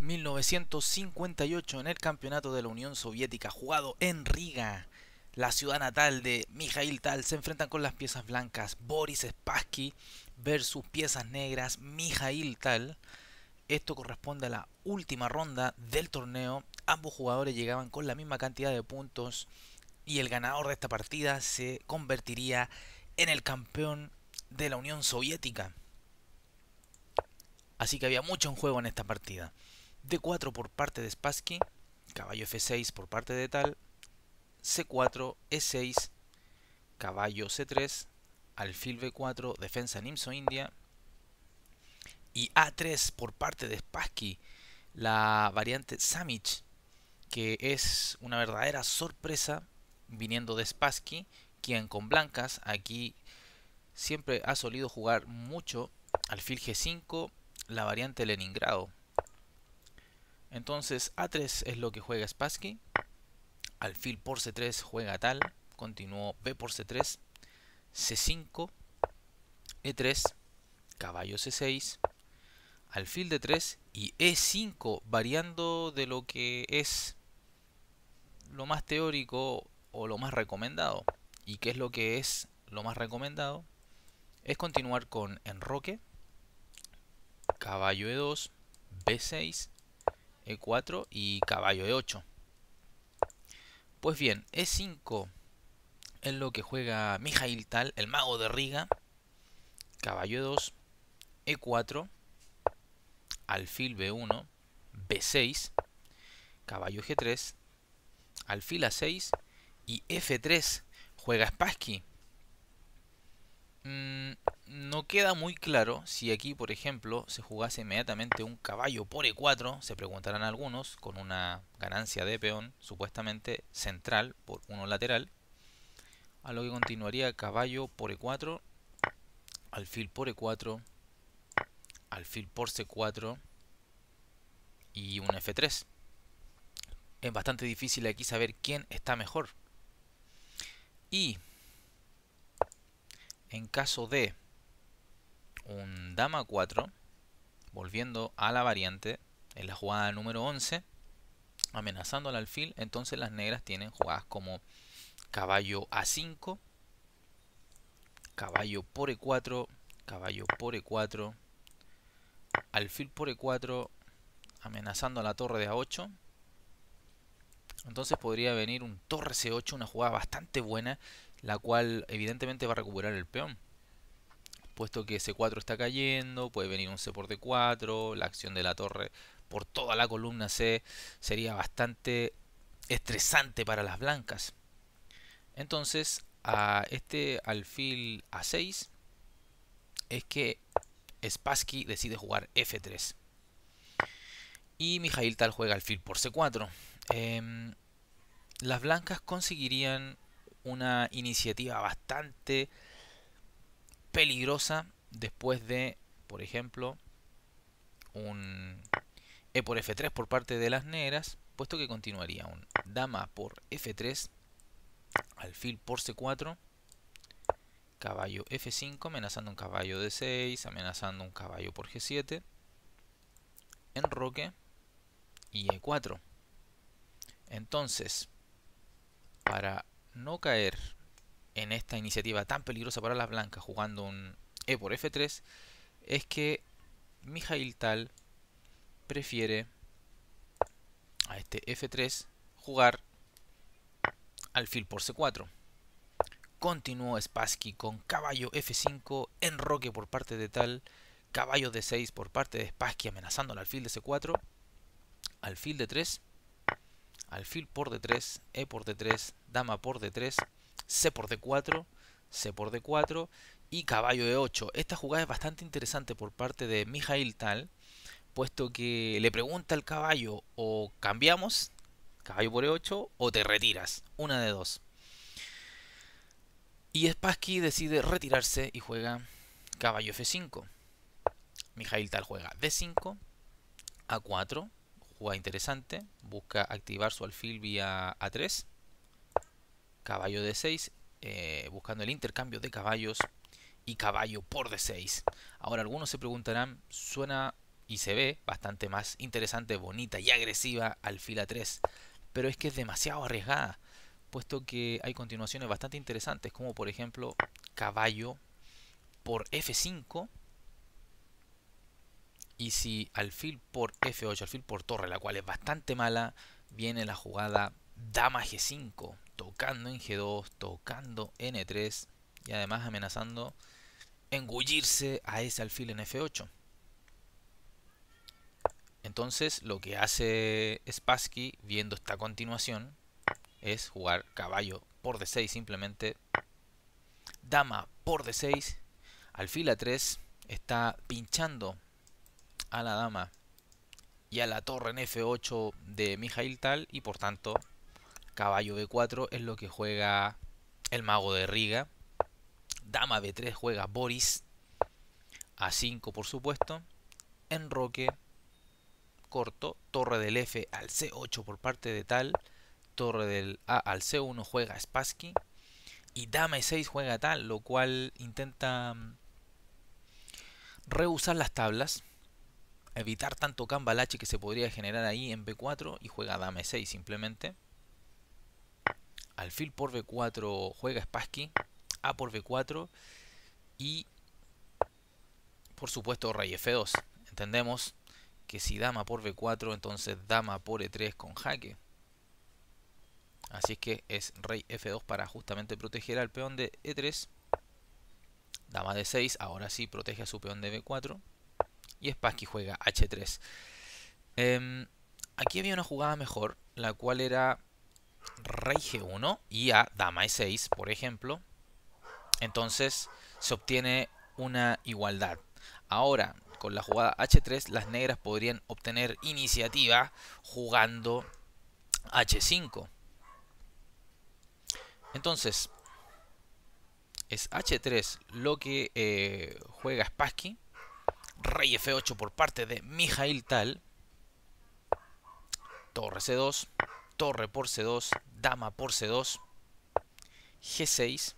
1958 en el campeonato de la Unión Soviética jugado en Riga. La ciudad natal de Mijail Tal se enfrentan con las piezas blancas Boris Spassky versus piezas negras Mijail Tal. Esto corresponde a la última ronda del torneo. Ambos jugadores llegaban con la misma cantidad de puntos y el ganador de esta partida se convertiría en el campeón de la Unión Soviética. Así que había mucho en juego en esta partida. D4 por parte de Spassky, caballo F6 por parte de tal, C4, E6, caballo C3, alfil B4, defensa Nimso India, y A3 por parte de Spassky, la variante Samich, que es una verdadera sorpresa viniendo de Spassky, quien con blancas aquí siempre ha solido jugar mucho alfil G5, la variante Leningrado, entonces A3 es lo que juega Spassky. Alfil por C3 juega tal. Continuó B por C3. C5. E3. Caballo C6. Alfil D3 y E5 variando de lo que es lo más teórico o lo más recomendado. ¿Y qué es lo que es lo más recomendado? Es continuar con enroque, caballo E2, B6 e4 y caballo E8. Pues bien, E5 es lo que juega Mijail Tal, el mago de Riga. Caballo e 2, E4, alfil B1, B6, caballo G3, alfil A6 y F3. Juega Spassky. Mm, no queda muy claro si aquí, por ejemplo, se jugase inmediatamente un caballo por e4, se preguntarán algunos, con una ganancia de peón supuestamente central por uno lateral, a lo que continuaría caballo por e4, alfil por e4, alfil por c4 y un f3. Es bastante difícil aquí saber quién está mejor. Y en caso de un dama 4, volviendo a la variante, en la jugada número 11, amenazando al alfil, entonces las negras tienen jugadas como caballo A5, caballo por E4, caballo por E4, alfil por E4, amenazando a la torre de A8. Entonces podría venir un torre C8, una jugada bastante buena la cual evidentemente va a recuperar el peón. Puesto que C4 está cayendo, puede venir un C por D4, la acción de la torre por toda la columna C sería bastante estresante para las blancas. Entonces, a este alfil A6 es que Spassky decide jugar F3. Y Mijail Tal juega alfil por C4. Em, las blancas conseguirían una iniciativa bastante peligrosa después de, por ejemplo, un E por F3 por parte de las negras, puesto que continuaría un dama por F3, alfil por C4, caballo F5, amenazando un caballo D6, amenazando un caballo por G7, enroque y E4. Entonces, para no caer en esta iniciativa tan peligrosa para las blancas jugando un E por F3 es que Mijail Tal prefiere a este F3 jugar alfil por C4. Continuó Spassky con caballo F5, enroque por parte de Tal, caballo D6 por parte de Spassky amenazando al alfil de C4, alfil D3, alfil por D3, E por D3, dama por d3, c por d4, c por d4 y caballo e8. Esta jugada es bastante interesante por parte de Mijail Tal, puesto que le pregunta al caballo o cambiamos, caballo por e8, o te retiras, una de dos. Y Spassky decide retirarse y juega caballo f5. Mijail Tal juega d5, a4, juega interesante, busca activar su alfil vía a3 caballo D6, eh, buscando el intercambio de caballos y caballo por D6. Ahora algunos se preguntarán, suena y se ve bastante más interesante, bonita y agresiva alfil A3, pero es que es demasiado arriesgada, puesto que hay continuaciones bastante interesantes, como por ejemplo caballo por F5 y si alfil por F8, alfil por torre, la cual es bastante mala, viene la jugada dama G5, tocando en G2, tocando en N3 e y además amenazando engullirse a ese alfil en F8. Entonces lo que hace Spassky viendo esta continuación es jugar caballo por D6 simplemente, dama por D6, alfil A3 está pinchando a la dama y a la torre en F8 de Mijail Tal y por tanto Caballo B4 es lo que juega el mago de Riga. Dama B3 juega Boris. A5 por supuesto. Enroque. Corto. Torre del F al C8 por parte de tal. Torre del A al C1 juega Spassky. Y dama E6 juega tal, lo cual intenta mm, rehusar las tablas. Evitar tanto cambalache que se podría generar ahí en B4 y juega dama E6 simplemente alfil por b4 juega Spassky, a por b4 y por supuesto rey f2. Entendemos que si dama por b4, entonces dama por e3 con jaque. Así es que es rey f2 para justamente proteger al peón de e3. Dama de 6, ahora sí protege a su peón de b4. Y Spassky juega h3. Em, aquí había una jugada mejor, la cual era rey g1 y a dama e6, por ejemplo, entonces se obtiene una igualdad. Ahora, con la jugada h3, las negras podrían obtener iniciativa jugando h5. Entonces, es h3 lo que eh, juega Spassky. Rey f8 por parte de Mijail Tal. Torre c2 torre por C2, dama por C2, G6,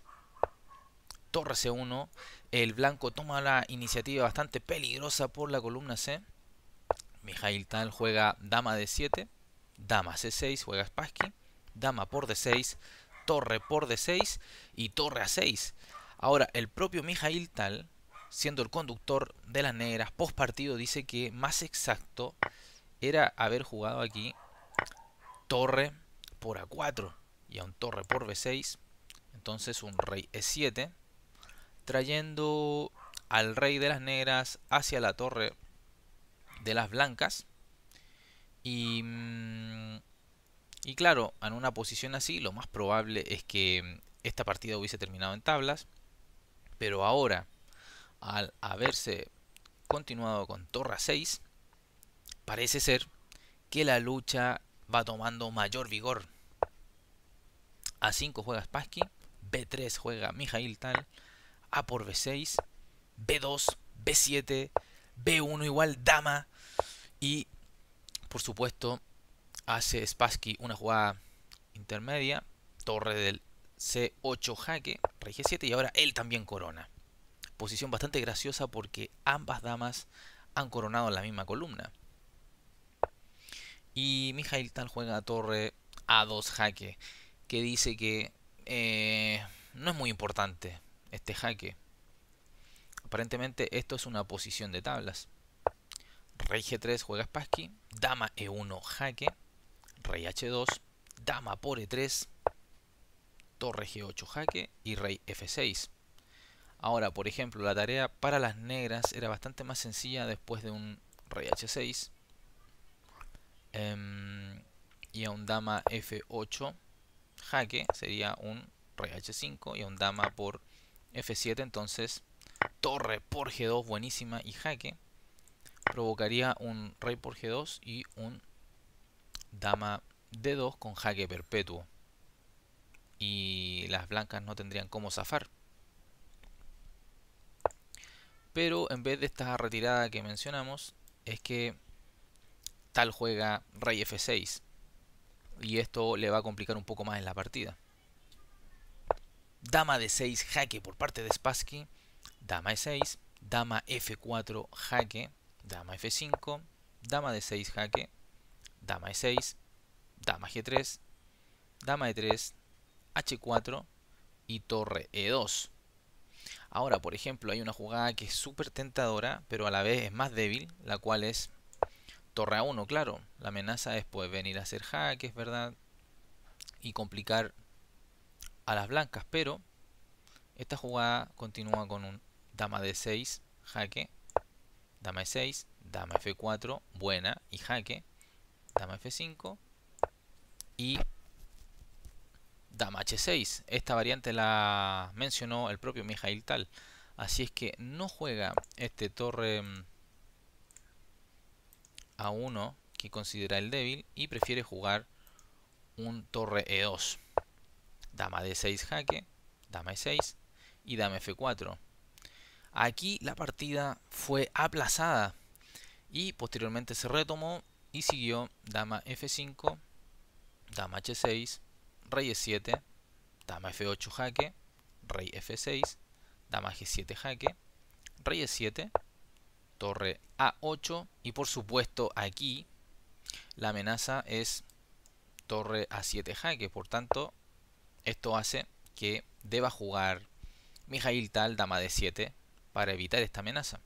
torre C1. El blanco toma la iniciativa bastante peligrosa por la columna C. Mijail Tal juega dama D7, dama C6, juega Spassky, dama por D6, torre por D6 y torre A6. Ahora, el propio Mijail Tal, siendo el conductor de las negras, post partido dice que más exacto era haber jugado aquí torre por a4 y a un torre por b6. Entonces un rey e7, trayendo al rey de las negras hacia la torre de las blancas. Mm, y, claro, en una posición así lo más probable es que esta partida hubiese terminado en tablas. Pero ahora, al haberse continuado con torre 6, parece ser que la lucha va tomando mayor vigor. A5 juega Spassky, B3 juega Mijail Tal, A por B6, B2, B7, B1 igual dama y por supuesto hace Spassky una jugada intermedia, torre del C8 jaque, rey G7 y ahora él también corona. Posición bastante graciosa porque ambas damas han coronado en la misma columna. Y Mijail Tal juega torre A2 jaque, que dice que eh, no es muy importante este jaque. Aparentemente esto es una posición de tablas. Rey G3 juega Spassky, Dama E1 jaque, Rey H2, Dama por E3, Torre G8 jaque y Rey F6. Ahora, por ejemplo, la tarea para las negras era bastante más sencilla después de un Rey H6, Em, y a un dama f8 jaque sería un rey h5 y a un dama por f7 entonces torre por g2 buenísima y jaque provocaría un rey por g2 y un dama d2 con jaque perpetuo y las blancas no tendrían cómo zafar pero en vez de esta retirada que mencionamos es que tal juega rey f6. Y esto le va a complicar un poco más en la partida. Dama de 6 jaque por parte de Spassky. Dama e6, dama f4 jaque, dama f5, dama de 6 jaque, dama e6, dama g3, dama e3, h4 y torre e2. Ahora, por ejemplo, hay una jugada que es súper tentadora, pero a la vez es más débil, la cual es torre a 1, claro. La amenaza es pues, venir a hacer jaques, ¿verdad? Y complicar a las blancas, pero esta jugada continúa con un dama de 6 jaque, dama e6, dama f4, buena y jaque, dama f5 y dama h6. Esta variante la mencionó el propio Mijail Tal. Así es que no juega este torre mm, a uno que considera el débil y prefiere jugar un torre E2. Dama D6 jaque, dama E6 y dama F4. Aquí la partida fue aplazada y posteriormente se retomó y siguió dama F5, dama H6, rey E7, dama F8 jaque, rey F6, dama G7 jaque, rey E7 torre A8 y por supuesto aquí la amenaza es torre A7 jaque, por tanto esto hace que deba jugar Mijail tal dama D7 para evitar esta amenaza.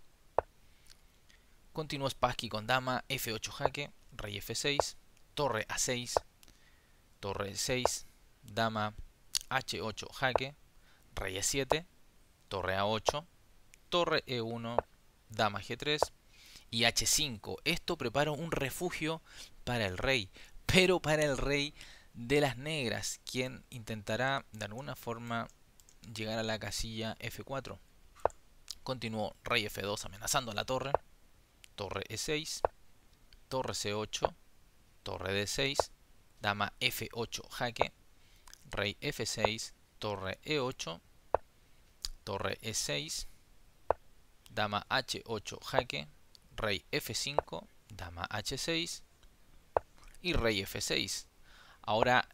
Continúa Spassky con dama F8 jaque, rey F6, torre A6, torre 6, dama H8 jaque, rey E7, torre A8, torre E1, dama g3 y h5. Esto prepara un refugio para el rey, pero para el rey de las negras, quien intentará de alguna forma llegar a la casilla f4. Continuó rey f2 amenazando a la torre, torre e6, torre c8, torre d6, dama f8 jaque, rey f6, torre e8, torre e6, dama h8 jaque, rey f5, dama h6 y rey f6. Ahora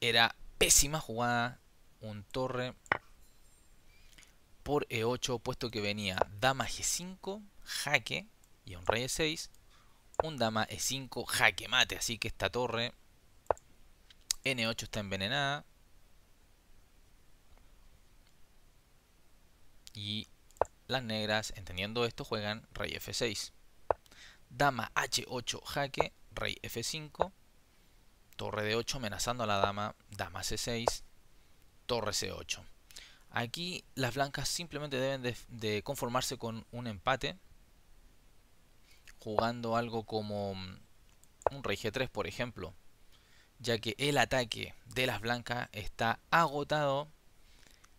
era pésima jugada un torre por e8 puesto que venía dama g5 jaque y un rey e6, un dama e5 jaque mate, así que esta torre n8 está envenenada. Y las negras, entendiendo esto, juegan rey f6. Dama h8 jaque, rey f5. Torre d8 amenazando a la dama, dama c6, torre c8. Aquí las blancas simplemente deben de, conformarse con un empate, jugando algo como mm, un rey g3 por ejemplo, ya que el ataque de las blancas está agotado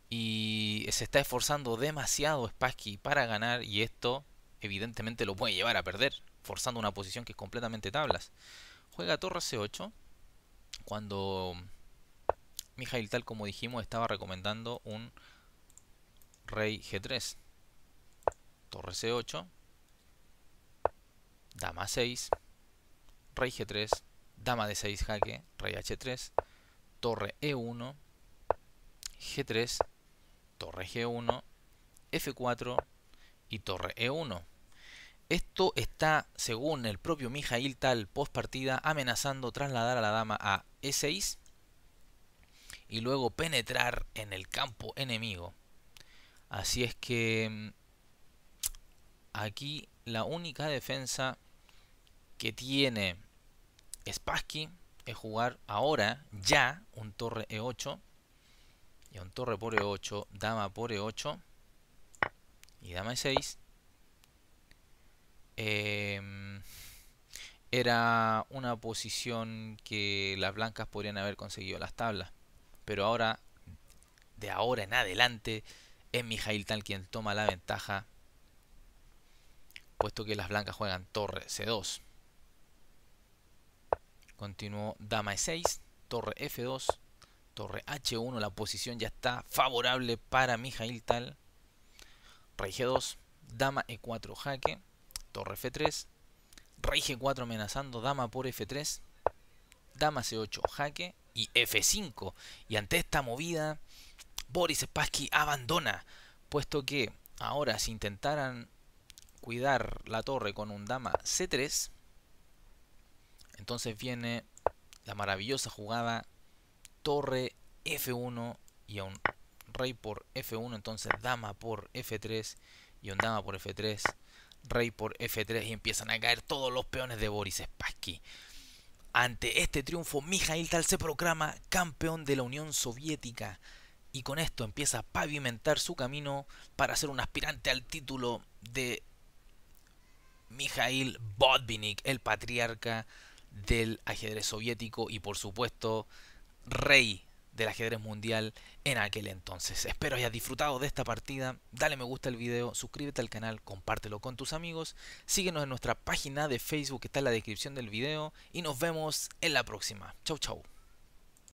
y se está esforzando demasiado Spassky para ganar y esto evidentemente lo puede llevar a perder, forzando una posición que es completamente tablas. Juega torre C8 cuando Mijail, tal como dijimos, estaba recomendando un rey G3. Torre C8, dama 6, rey G3, dama de 6 jaque, rey H3, torre E1, G3, torre G1, F4 y torre E1. Esto está, según el propio Mijail Tal post partida, amenazando trasladar a la dama a E6 y luego penetrar en el campo enemigo. Así es que mm, aquí la única defensa que tiene Spassky es jugar ahora ya un torre E8 y un torre por E8, dama por E8 y dama E6. Em, era una posición que las blancas podrían haber conseguido las tablas. Pero ahora, de ahora en adelante, es Mijail Tal quien toma la ventaja. Puesto que las blancas juegan torre C2. Continuó dama E6, torre F2, Torre H1, la posición ya está favorable para Mijail Tal. Rey G2, Dama E4 jaque, Torre F3, Rey G4 amenazando, Dama por F3, Dama C8 jaque y F5. Y ante esta movida, Boris Spassky abandona, puesto que ahora si intentaran cuidar la torre con un Dama C3, entonces viene la maravillosa jugada torre F1 y a un rey por F1, entonces dama por F3 y un dama por F3, rey por F3 y empiezan a caer todos los peones de Boris Spassky. Ante este triunfo, Mijail Tal se proclama campeón de la Unión Soviética y con esto empieza a pavimentar su camino para ser un aspirante al título de Mijail Botvinnik, el patriarca del ajedrez soviético y por supuesto rey del ajedrez mundial en aquel entonces. Espero hayas disfrutado de esta partida. Dale me gusta al video, suscríbete al canal, compártelo con tus amigos. Síguenos en nuestra página de Facebook que está en la descripción del video y nos vemos en la próxima. Chau chau.